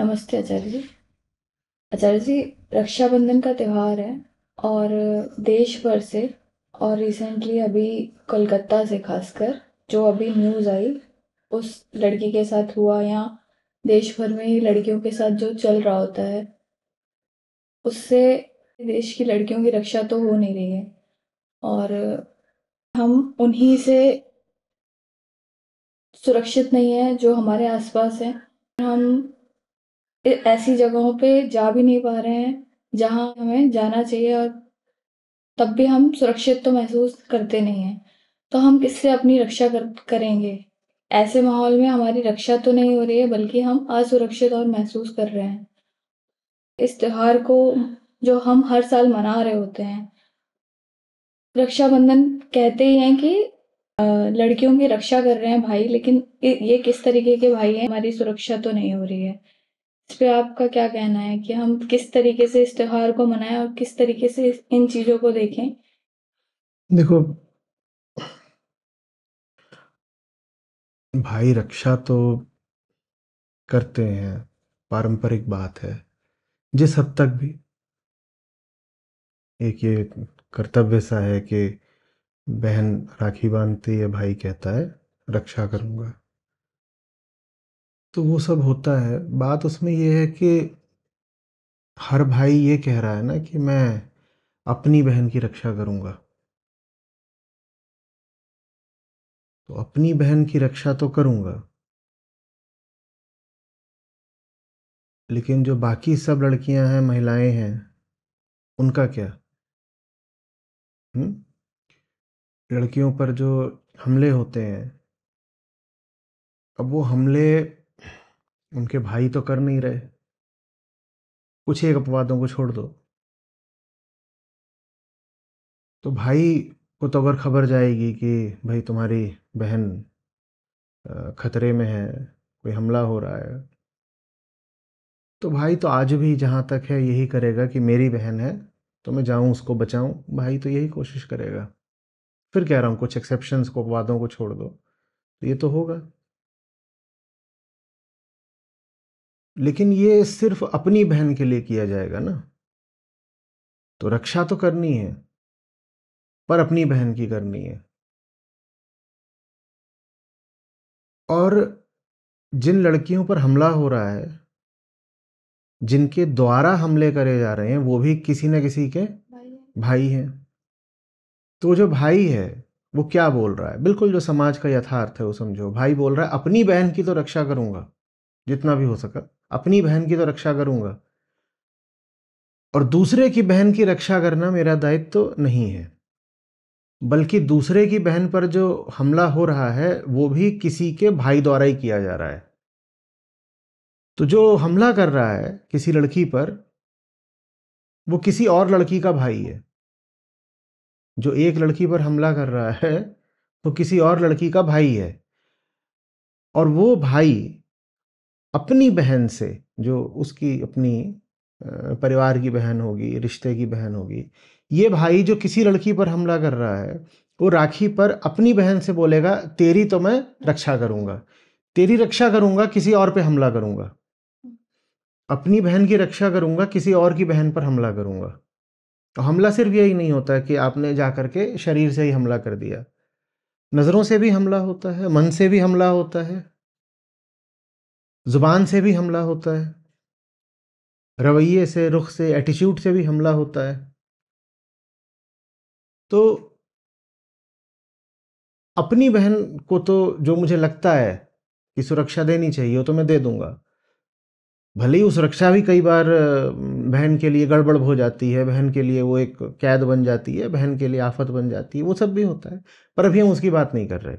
नमस्ते आचार्य जी आचार्य जी रक्षाबंधन का त्यौहार है और देश भर से और रिसेंटली अभी कोलकाता से खासकर जो अभी न्यूज़ आई उस लड़की के साथ हुआ या देश भर में लड़कियों के साथ जो चल रहा होता है उससे देश की लड़कियों की रक्षा तो हो नहीं रही है और हम उन्हीं से सुरक्षित नहीं है जो हमारे आसपास हैं हम ऐसी जगहों पे जा भी नहीं पा रहे हैं, जहाँ हमें जाना चाहिए और तब भी हम सुरक्षित तो महसूस करते नहीं हैं, तो हम किससे अपनी रक्षा कर करेंगे? ऐसे माहौल में हमारी रक्षा तो नहीं हो रही है, बल्कि हम असुरक्षित और महसूस कर रहे हैं। इस त्योहार को जो हम हर साल मना रहे होते हैं। रक्षाबंधन कहते ही हैं कि लड़कियों की रक्षा कर रहे हैं भाई, लेकिन ये ये किस तरीके के भाई हैं, हमारी सुरक्षा तो नहीं हो रही है। इस पे आपका क्या कहना है कि हम किस तरीके से इस त्योहार को मनाएं और किस तरीके से इन चीजों को देखें देखो भाई रक्षा तो करते हैं पारंपरिक बात है जिस हद तक भी एक ये कर्तव्य सा है कि बहन राखी बांधती है भाई कहता है रक्षा करूंगा तो वो सब होता है, बात उसमें ये है कि हर भाई ये कह रहा है ना कि मैं अपनी बहन की रक्षा करूंगा तो अपनी बहन की रक्षा तो करूँगा। लेकिन जो बाकी सब लड़कियां हैं, महिलाएं हैं, उनका क्या? हुँ? लड़कियों पर जो हमले होते हैं अब वो हमले उनके भाई तो कर नहीं रहे कुछ एक अपवादों को छोड़ दो तो भाई को तो अगर खबर जाएगी कि भाई तुम्हारी बहन खतरे में है कोई हमला हो रहा है तो भाई तो आज भी जहाँ तक है यही करेगा कि मेरी बहन है तो मैं जाऊँ उसको बचाऊँ भाई तो यही कोशिश करेगा फिर कह रहा हूँ कुछ एक्सेप्शंस को वादों को छोड़ दो तो ये तो होगा लेकिन ये सिर्फ अपनी बहन के लिए किया जाएगा ना तो रक्षा तो करनी है पर अपनी बहन की करनी है और जिन लड़कियों पर हमला हो रहा है जिनके द्वारा हमले करे जा रहे हैं वो भी किसी न किसी के भाई हैं तो जो भाई है वो क्या बोल रहा है बिल्कुल जो समाज का यथार्थ है वो समझो भाई बोल रहा है अपनी बहन की तो रक्षा करूंगा जितना भी हो सका अपनी बहन की तो रक्षा करूंगा और दूसरे की बहन की रक्षा करना मेरा दायित्व तो नहीं है बल्कि दूसरे की बहन पर जो हमला हो रहा है वो भी किसी के भाई द्वारा ही किया जा रहा है तो जो हमला कर रहा है किसी लड़की पर वो किसी और लड़की का भाई है जो एक लड़की पर हमला कर रहा है तो किसी और लड़की का भाई है और वो भाई अपनी बहन से जो उसकी अपनी परिवार की बहन होगी रिश्ते की बहन होगी ये भाई जो किसी लड़की पर हमला कर रहा है वो राखी पर अपनी बहन से बोलेगा तेरी तो मैं रक्षा करूँगा तेरी रक्षा करूँगा किसी और पे हमला करूँगा अपनी बहन की रक्षा करूँगा किसी और की बहन पर हमला करूँगा तो हमला सिर्फ यही नहीं होता कि आपने जा करके शरीर से ही हमला कर दिया नज़रों से भी हमला होता है मन से भी हमला होता है ज़ुबान से भी हमला होता है रवैये से रुख से एटीट्यूड से भी हमला होता है तो अपनी बहन को तो जो मुझे लगता है कि सुरक्षा देनी चाहिए वो तो मैं दे दूंगा भले ही वो सुरक्षा भी कई बार बहन के लिए गड़बड़ हो जाती है बहन के लिए वो एक कैद बन जाती है बहन के लिए आफत बन जाती है वो सब भी होता है पर अभी हम उसकी बात नहीं कर रहे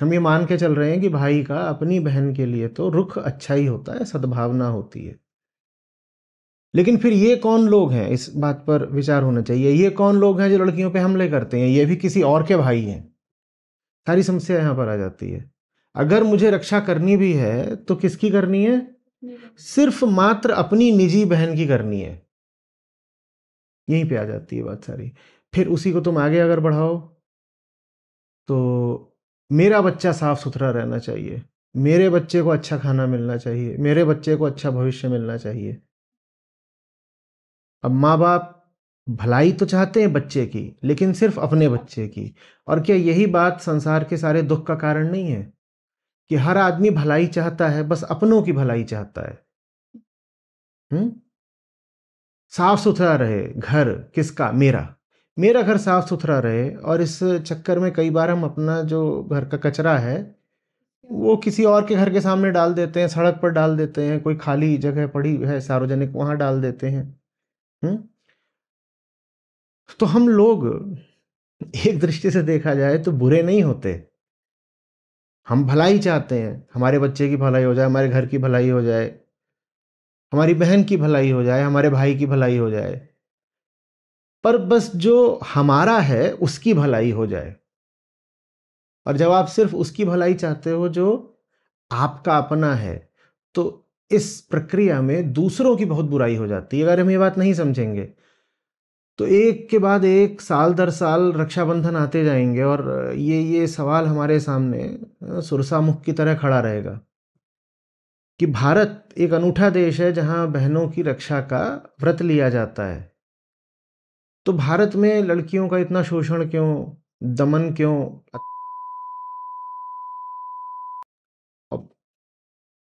हम ये मान के चल रहे हैं कि भाई का अपनी बहन के लिए तो रुख अच्छा ही होता है सद्भावना होती है लेकिन फिर ये कौन लोग हैं इस बात पर विचार होना चाहिए ये कौन लोग हैं जो लड़कियों पे हमले करते हैं ये भी किसी और के भाई हैं सारी समस्या यहाँ पर आ जाती है अगर मुझे रक्षा करनी भी है तो किसकी करनी है सिर्फ मात्र अपनी निजी बहन की करनी है यहीं पे आ जाती है बात सारी फिर उसी को तुम आगे अगर बढ़ाओ तो मेरा बच्चा साफ़ सुथरा रहना चाहिए मेरे बच्चे को अच्छा खाना मिलना चाहिए मेरे बच्चे को अच्छा भविष्य मिलना चाहिए अब माँ बाप भलाई तो चाहते हैं बच्चे की लेकिन सिर्फ अपने बच्चे की और क्या यही बात संसार के सारे दुख का कारण नहीं है कि हर आदमी भलाई चाहता है बस अपनों की भलाई चाहता है हम्म साफ सुथरा रहे घर किसका मेरा मेरा घर साफ़ सुथरा रहे और इस चक्कर में कई बार हम अपना जो घर का कचरा है वो किसी और के घर के सामने डाल देते हैं सड़क पर डाल देते हैं कोई खाली जगह पड़ी है सार्वजनिक वहाँ डाल देते हैं हुँ? तो हम लोग एक दृष्टि से देखा जाए तो बुरे नहीं होते हम भलाई चाहते हैं हमारे बच्चे की भलाई हो जाए हमारे घर की भलाई हो जाए हमारी बहन की भलाई हो जाए हमारे भाई की भलाई हो जाए पर बस जो हमारा है उसकी भलाई हो जाए और जब आप सिर्फ उसकी भलाई चाहते हो जो आपका अपना है तो इस प्रक्रिया में दूसरों की बहुत बुराई हो जाती है अगर हम ये बात नहीं समझेंगे तो एक के बाद एक साल दर साल रक्षाबंधन आते जाएंगे और ये ये सवाल हमारे सामने सुरसामुख की तरह खड़ा रहेगा कि भारत एक अनूठा देश है जहां बहनों की रक्षा का व्रत लिया जाता है तो भारत में लड़कियों का इतना शोषण क्यों दमन क्यों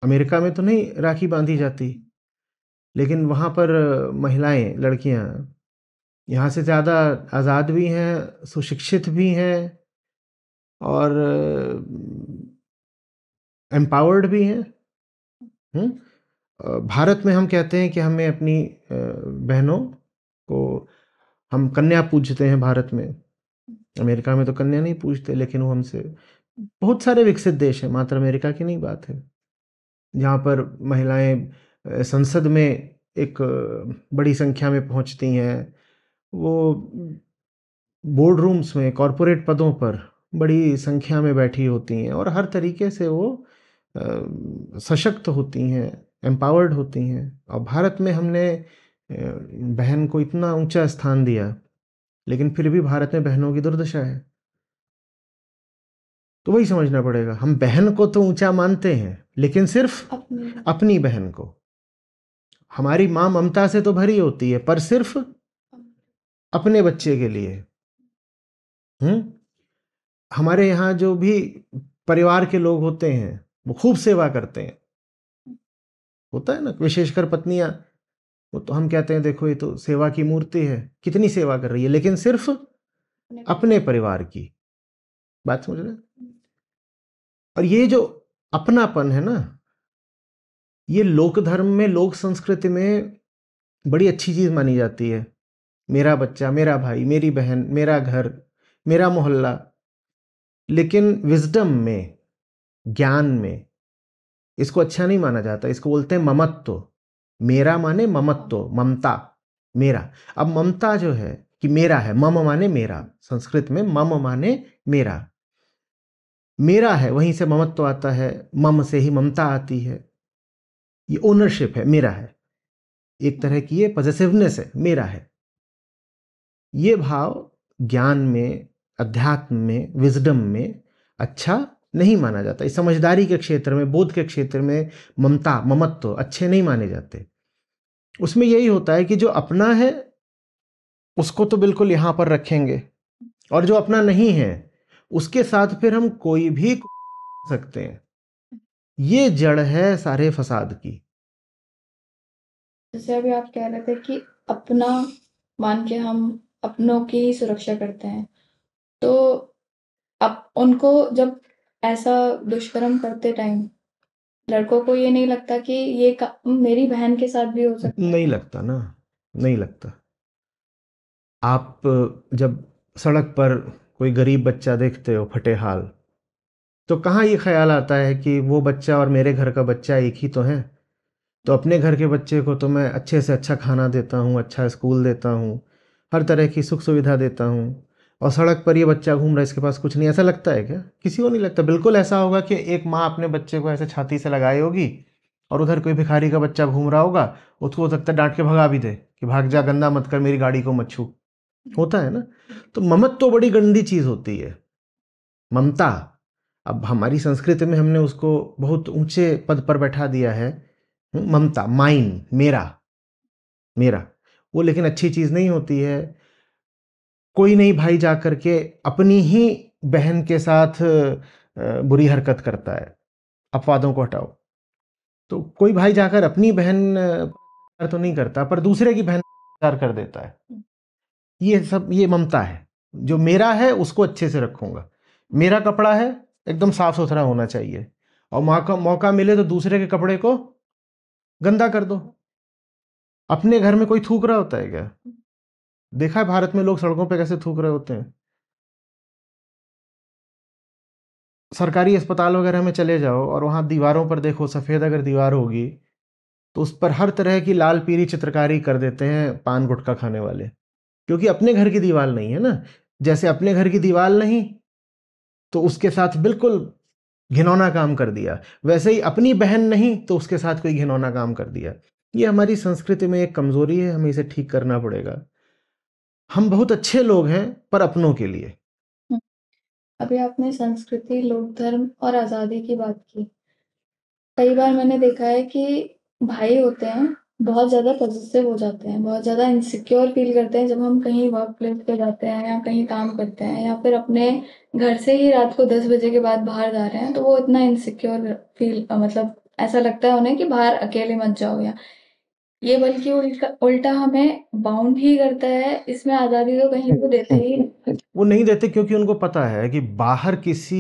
अमेरिका में तो नहीं राखी बांधी जाती लेकिन वहाँ पर महिलाएं लड़कियाँ यहाँ से ज़्यादा आज़ाद भी हैं सुशिक्षित भी हैं और एम्पावर्ड भी हैं भारत में हम कहते हैं कि हमें अपनी बहनों को हम कन्या पूजते हैं भारत में हम्म। अमेरिका में तो कन्या नहीं पूजते लेकिन वो हमसे बहुत सारे विकसित देश हैं मात्र अमेरिका की नहीं बात है जहाँ पर महिलाएं संसद में एक बड़ी संख्या में पहुँचती हैं वो बोर्ड रूम्स में कॉरपोरेट पदों पर बड़ी संख्या में बैठी होती हैं और हर तरीके से वो सशक्त होती हैं एम्पावर्ड होती हैं और भारत में हमने बहन को इतना ऊंचा स्थान दिया लेकिन फिर भी भारत में बहनों की दुर्दशा है तो वही समझना पड़ेगा हम बहन को तो ऊंचा मानते हैं लेकिन सिर्फ अपनी, अपनी बहन को हमारी माँ ममता से तो भरी होती है पर सिर्फ अपने बच्चे के लिए हम्म हमारे यहाँ जो भी परिवार के लोग होते हैं वो खूब सेवा करते हैं होता है ना विशेषकर पत्नियां वो तो हम कहते हैं देखो ये तो सेवा की मूर्ति है कितनी सेवा कर रही है लेकिन सिर्फ अपने परिवार की बात समझ रहे और ये जो अपनापन है ना ये लोक धर्म में लोक संस्कृति में बड़ी अच्छी चीज मानी जाती है मेरा बच्चा मेरा भाई मेरी बहन मेरा घर मेरा मोहल्ला लेकिन विजडम में ज्ञान में इसको अच्छा नहीं माना जाता इसको बोलते हैं ममत्व मेरा माने ममत्व ममता मेरा अब ममता जो है कि मेरा है मम माने मेरा संस्कृत में मम माने मेरा मेरा है वहीं से ममत्व आता है मम से ही ममता आती है ये ओनरशिप है मेरा है एक तरह की ये पॉजिटिवनेस है मेरा है ये भाव ज्ञान में अध्यात्म में विजडम में अच्छा नहीं माना जाता इस समझदारी के क्षेत्र में बोध के क्षेत्र में ममता ममत्व अच्छे नहीं माने जाते उसमें यही होता है कि जो अपना है उसको तो बिल्कुल यहाँ पर रखेंगे और जो अपना नहीं है उसके साथ फिर हम कोई भी सकते हैं ये जड़ है सारे फसाद की जैसे अभी आप कह रहे थे कि अपना मान के हम अपनों की सुरक्षा करते हैं तो अब उनको जब ऐसा दुष्कर्म करते टाइम लड़कों को ये नहीं लगता कि ये मेरी बहन के साथ भी हो सकता नहीं लगता ना नहीं लगता आप जब सड़क पर कोई गरीब बच्चा देखते हो हाल तो कहाँ ये ख्याल आता है कि वो बच्चा और मेरे घर का बच्चा एक ही तो है तो अपने घर के बच्चे को तो मैं अच्छे से अच्छा खाना देता हूँ अच्छा स्कूल देता हूँ हर तरह की सुख सुविधा देता हूँ और सड़क पर ये बच्चा घूम रहा है इसके पास कुछ नहीं ऐसा लगता है क्या किसी को नहीं लगता बिल्कुल ऐसा होगा कि एक माँ अपने बच्चे को ऐसे छाती से लगाई होगी और उधर कोई भिखारी का बच्चा घूम रहा होगा उसको हो सकता है डांट के भगा भी दे कि भाग जा गंदा मत कर मेरी गाड़ी को मत छू होता है ना तो ममत तो बड़ी गंदी चीज़ होती है ममता अब हमारी संस्कृति में हमने उसको बहुत ऊंचे पद पर बैठा दिया है ममता माइन मेरा मेरा वो लेकिन अच्छी चीज़ नहीं होती है कोई नहीं भाई जा कर के अपनी ही बहन के साथ बुरी हरकत करता है अपवादों को हटाओ तो कोई भाई जाकर अपनी बहन तो नहीं करता पर दूसरे की बहन कर देता है हम्म। ये सब ये ममता है जो मेरा है उसको अच्छे से रखूंगा मेरा कपड़ा है एकदम साफ सुथरा होना चाहिए और मौका मौका मिले तो दूसरे के कपड़े को गंदा कर दो अपने घर में कोई थूक रहा होता है क्या हम्म। देखा है भारत में लोग सड़कों पे कैसे थूक रहे होते हैं सरकारी अस्पताल वगैरह में चले जाओ और वहां दीवारों पर देखो सफ़ेद अगर दीवार होगी तो उस पर हर तरह की लाल पीली चित्रकारी कर देते हैं पान गुटखा खाने वाले क्योंकि अपने घर की दीवार नहीं है ना जैसे अपने घर की दीवार नहीं तो उसके साथ बिल्कुल घिनौना काम कर दिया वैसे ही अपनी बहन नहीं तो उसके साथ कोई घिनौना काम कर दिया ये हमारी संस्कृति में एक कमज़ोरी है हमें इसे ठीक करना पड़ेगा हम बहुत अच्छे लोग हैं पर अपनों के लिए हम्म। अभी आपने संस्कृति लोक धर्म और आज़ादी की बात की कई बार मैंने देखा है कि भाई होते हैं बहुत ज़्यादा पॉजिटिव हो जाते हैं बहुत ज़्यादा इनसिक्योर फील करते हैं जब हम कहीं वर्क प्लेस पे जाते हैं या कहीं काम करते हैं या फिर अपने घर से ही रात को दस बजे के बाद बाहर जा रहे हैं तो वो इतना इनसिक्योर फील मतलब ऐसा लगता है उन्हें कि बाहर अकेले मत जाओ या ये बल्कि उल्टा उल्टा हमें बाउंड ही करता है इसमें आज़ादी तो कहीं को तो देते ही वो नहीं देते क्योंकि उनको पता है कि बाहर किसी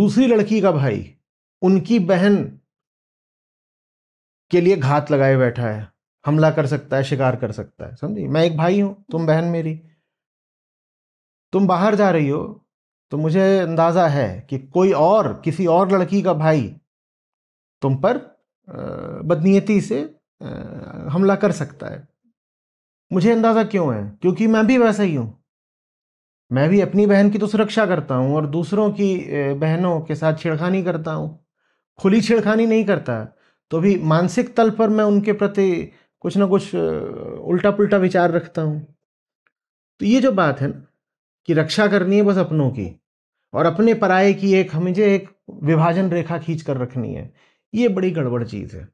दूसरी लड़की का भाई उनकी बहन के लिए घात लगाए बैठा है हमला कर सकता है शिकार कर सकता है समझी मैं एक भाई हूं तुम बहन मेरी तुम बाहर जा रही हो तो मुझे अंदाज़ा है कि कोई और किसी और लड़की का भाई तुम पर बदनीयती से हमला कर सकता है मुझे अंदाज़ा क्यों है क्योंकि मैं भी वैसा ही हूँ मैं भी अपनी बहन की तो सुरक्षा करता हूँ और दूसरों की बहनों के साथ छेड़खानी करता हूँ खुली छेड़खानी नहीं करता तो भी मानसिक तल पर मैं उनके प्रति कुछ ना कुछ उल्टा पुल्टा विचार रखता हूँ तो ये जो बात है ना कि रक्षा करनी है बस अपनों की और अपने पराए की एक मुझे एक विभाजन रेखा खींच कर रखनी है ये बड़ी गड़बड़ चीज़ है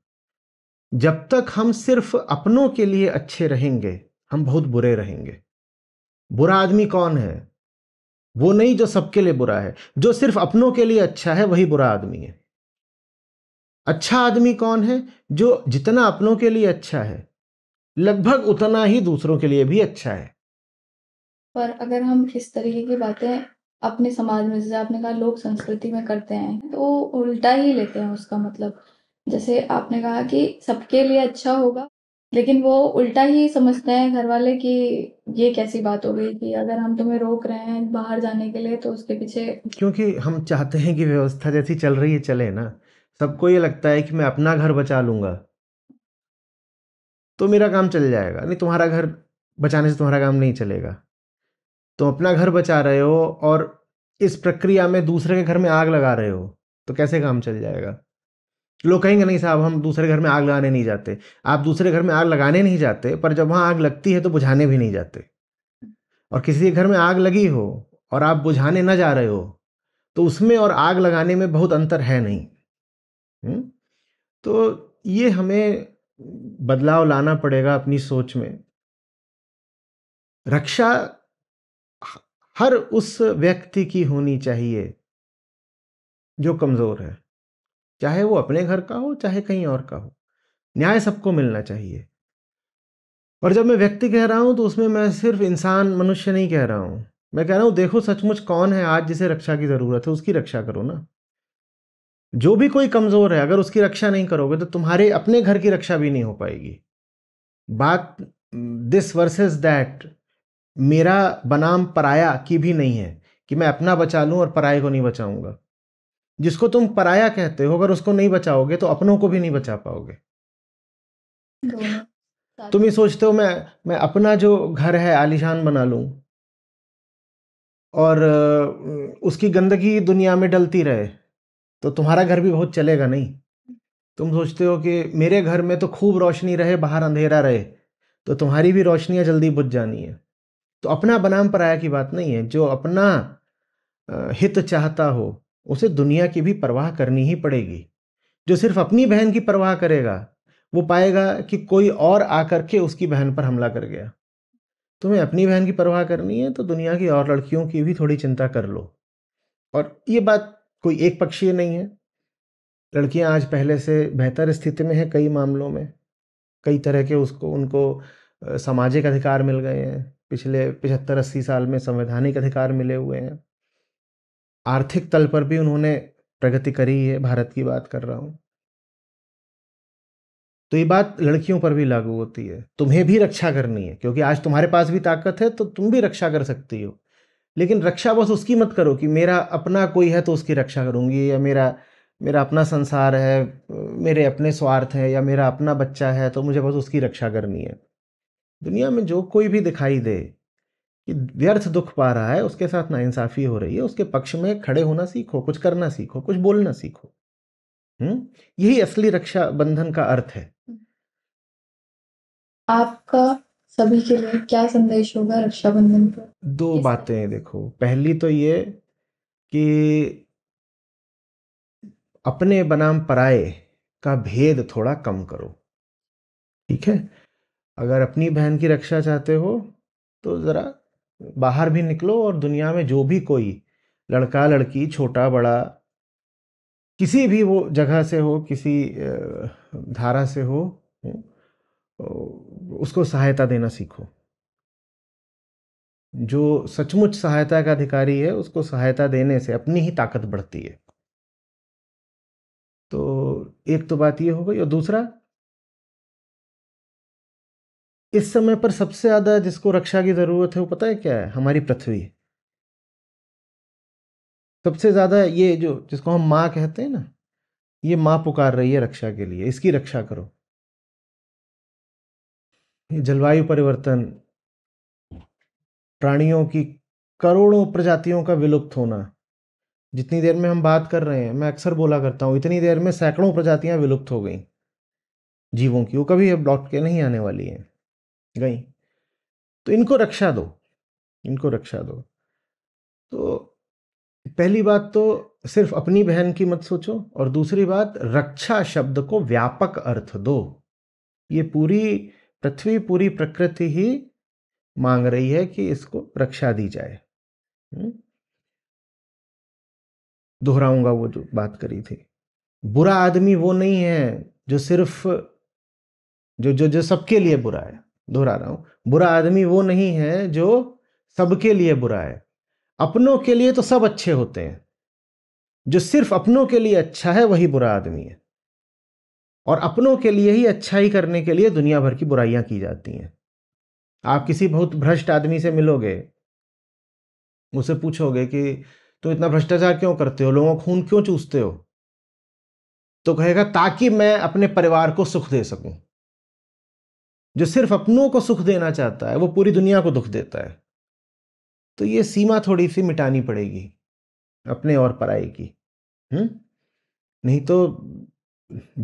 जब तक हम सिर्फ अपनों के लिए अच्छे रहेंगे हम बहुत बुरे रहेंगे बुरा आदमी कौन है वो नहीं जो सबके लिए बुरा है जो सिर्फ अपनों के लिए अच्छा है वही बुरा आदमी है अच्छा आदमी कौन है जो जितना अपनों के लिए अच्छा है लगभग उतना ही दूसरों के लिए भी अच्छा है पर अगर हम इस तरीके की बातें अपने समाज में जैसे आपने कहा लोक संस्कृति में करते हैं तो उल्टा ही लेते हैं उसका मतलब जैसे आपने कहा कि सबके लिए अच्छा होगा लेकिन वो उल्टा ही समझते हैं घर वाले कि ये कैसी बात हो गई कि अगर हम तुम्हें रोक रहे हैं बाहर जाने के लिए तो उसके पीछे क्योंकि हम चाहते हैं कि व्यवस्था जैसी चल रही है चले ना सबको ये लगता है कि मैं अपना घर बचा लूंगा तो मेरा काम चल जाएगा नहीं तुम्हारा घर बचाने से तुम्हारा काम नहीं चलेगा तुम अपना घर बचा रहे हो और इस प्रक्रिया में दूसरे के घर में आग लगा रहे हो तो कैसे काम चल जाएगा लोग कहेंगे नहीं साहब हम दूसरे घर में आग लगाने नहीं जाते आप दूसरे घर में आग लगाने नहीं जाते पर जब वहाँ आग लगती है तो बुझाने भी नहीं जाते और किसी के घर में आग लगी हो और आप बुझाने ना जा रहे हो तो उसमें और आग लगाने में बहुत अंतर है नहीं तो ये हमें बदलाव लाना पड़ेगा अपनी सोच में रक्षा हर उस व्यक्ति की होनी चाहिए जो कमज़ोर है चाहे वो अपने घर का हो चाहे कहीं और का हो न्याय सबको मिलना चाहिए और जब मैं व्यक्ति कह रहा हूँ तो उसमें मैं सिर्फ इंसान मनुष्य नहीं कह रहा हूँ मैं कह रहा हूँ देखो सचमुच कौन है आज जिसे रक्षा की ज़रूरत है उसकी रक्षा करो ना जो भी कोई कमज़ोर है अगर उसकी रक्षा नहीं करोगे तो तुम्हारे अपने घर की रक्षा भी नहीं हो पाएगी बात दिस वर्सेस दैट मेरा बनाम पराया की भी नहीं है कि मैं अपना बचा लूँ और पराये को नहीं बचाऊँगा जिसको तुम पराया कहते हो अगर उसको नहीं बचाओगे तो अपनों को भी नहीं बचा पाओगे तुम ये सोचते हो मैं मैं अपना जो घर है आलिशान बना लूं और उसकी गंदगी दुनिया में डलती रहे तो तुम्हारा घर भी बहुत चलेगा नहीं तुम सोचते हो कि मेरे घर में तो खूब रोशनी रहे बाहर अंधेरा रहे तो तुम्हारी भी रोशनियाँ जल्दी बुझ जानी है तो अपना बनाम पराया की बात नहीं है जो अपना हित चाहता हो उसे दुनिया की भी परवाह करनी ही पड़ेगी जो सिर्फ अपनी बहन की परवाह करेगा वो पाएगा कि कोई और आकर के उसकी बहन पर हमला कर गया तुम्हें अपनी बहन की परवाह करनी है तो दुनिया की और लड़कियों की भी थोड़ी चिंता कर लो और ये बात कोई एक पक्षीय नहीं है लड़कियां आज पहले से बेहतर स्थिति में हैं कई मामलों में कई तरह के उसको उनको सामाजिक अधिकार मिल गए हैं पिछले पिछहत्तर अस्सी साल में संवैधानिक अधिकार मिले हुए हैं आर्थिक तल पर भी उन्होंने प्रगति करी है भारत की बात कर रहा हूँ तो ये बात लड़कियों पर भी लागू होती है तुम्हें भी रक्षा करनी है क्योंकि आज तुम्हारे पास भी ताकत है तो तुम भी रक्षा कर सकती हो लेकिन रक्षा बस उसकी मत करो कि मेरा अपना कोई है तो उसकी रक्षा करूँगी या मेरा मेरा अपना संसार है मेरे अपने स्वार्थ है या मेरा अपना बच्चा है तो मुझे बस उसकी रक्षा करनी है दुनिया में जो कोई भी दिखाई दे कि व्यर्थ दुख पा रहा है उसके साथ नाइंसाफ़ी हो रही है उसके पक्ष में खड़े होना सीखो कुछ करना सीखो कुछ बोलना सीखो हम्म यही असली रक्षा बंधन का अर्थ है हम्म। आपका सभी के लिए क्या संदेश होगा रक्षाबंधन पर दो बातें देखो पहली तो ये कि अपने बनाम पराये का भेद थोड़ा कम करो ठीक है अगर अपनी बहन की रक्षा चाहते हो तो ज़रा बाहर भी निकलो और दुनिया में जो भी कोई लड़का लड़की छोटा बड़ा किसी भी वो जगह से हो किसी धारा से हो उसको सहायता देना सीखो जो सचमुच सहायता का अधिकारी है उसको सहायता देने से अपनी ही ताकत बढ़ती है तो एक तो बात ये हो गई और दूसरा इस समय पर सबसे ज़्यादा जिसको रक्षा की ज़रूरत है वो पता है क्या है हमारी पृथ्वी सबसे ज़्यादा ये जो जिसको हम माँ कहते हैं ना ये माँ पुकार रही है रक्षा के लिए इसकी रक्षा करो ये जलवायु परिवर्तन प्राणियों की करोड़ों प्रजातियों का विलुप्त होना जितनी देर में हम बात कर रहे हैं मैं अक्सर बोला करता हूँ इतनी देर में सैकड़ों प्रजातियां विलुप्त हो गई जीवों की वो कभी अब लौट के नहीं आने वाली हैं गई तो इनको रक्षा दो इनको रक्षा दो तो पहली बात तो सिर्फ अपनी बहन की मत सोचो और दूसरी बात रक्षा शब्द को व्यापक अर्थ दो ये पूरी पृथ्वी पूरी प्रकृति ही मांग रही है कि इसको रक्षा दी जाए हम्म। दोहराऊंगा वो जो बात करी थी बुरा आदमी वो नहीं है जो सिर्फ जो जो जो सबके लिए बुरा है दोहरा रहा हूं बुरा आदमी वो नहीं है जो सबके लिए बुरा है अपनों के लिए तो सब अच्छे होते हैं जो सिर्फ अपनों के लिए अच्छा है वही बुरा आदमी है और अपनों के लिए ही अच्छाई करने के लिए दुनिया भर की बुराइयां की जाती हैं आप किसी बहुत भ्रष्ट आदमी से मिलोगे उसे पूछोगे कि तुम तो इतना भ्रष्टाचार क्यों करते हो लोगों खून क्यों चूसते हो तो कहेगा ताकि मैं अपने परिवार को सुख दे सकूं जो सिर्फ अपनों को सुख देना चाहता है वो पूरी दुनिया को दुख देता है तो ये सीमा थोड़ी सी मिटानी पड़ेगी अपने और पराए की हुँ? हम्म? नहीं तो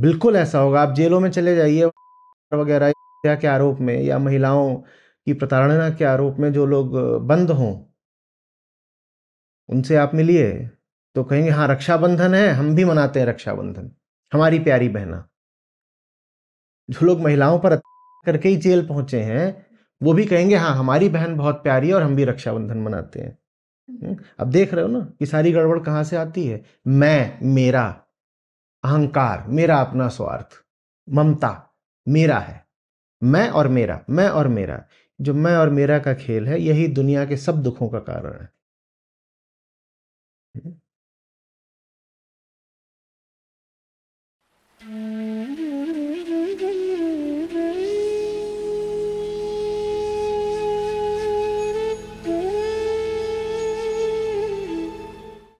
बिल्कुल ऐसा होगा आप जेलों में चले जाइए वगैरह के आरोप में या महिलाओं की प्रताड़ना के आरोप में जो लोग बंद हों उनसे आप मिलिए तो कहेंगे हाँ रक्षाबंधन है हम भी मनाते हैं रक्षाबंधन हमारी प्यारी बहना जो लोग महिलाओं पर करके ही जेल पहुंचे हैं वो भी कहेंगे हाँ हमारी बहन बहुत प्यारी है और हम भी रक्षाबंधन मनाते हैं हम्म, अब देख रहे हो ना कि सारी गड़बड़ कहाँ से आती है मैं मेरा अहंकार मेरा अपना स्वार्थ ममता मेरा है मैं और मेरा मैं और मेरा जो मैं और मेरा का खेल है यही दुनिया के सब दुखों का कारण है